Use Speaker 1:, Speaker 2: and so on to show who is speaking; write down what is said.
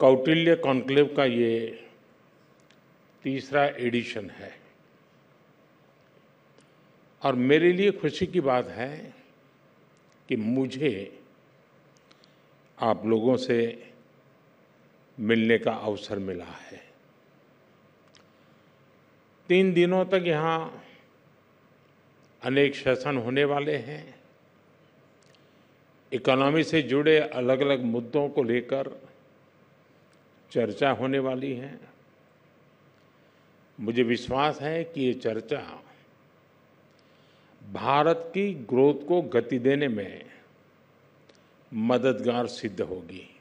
Speaker 1: Kautilya conclave का ये तीसरा एडिशन है और मेरे लिए खुशी की बात है कि मुझे आप लोगों से मिलने का अवसर मिला है तीन दिनों तक यहाँ अनेक सेशन होने वाले हैं इकोनॉमी से जुड़े अलग अलग मुद्दों को लेकर चर्चा होने वाली है मुझे विश्वास है कि ये चर्चा भारत की ग्रोथ को गति देने में मददगार सिद्ध होगी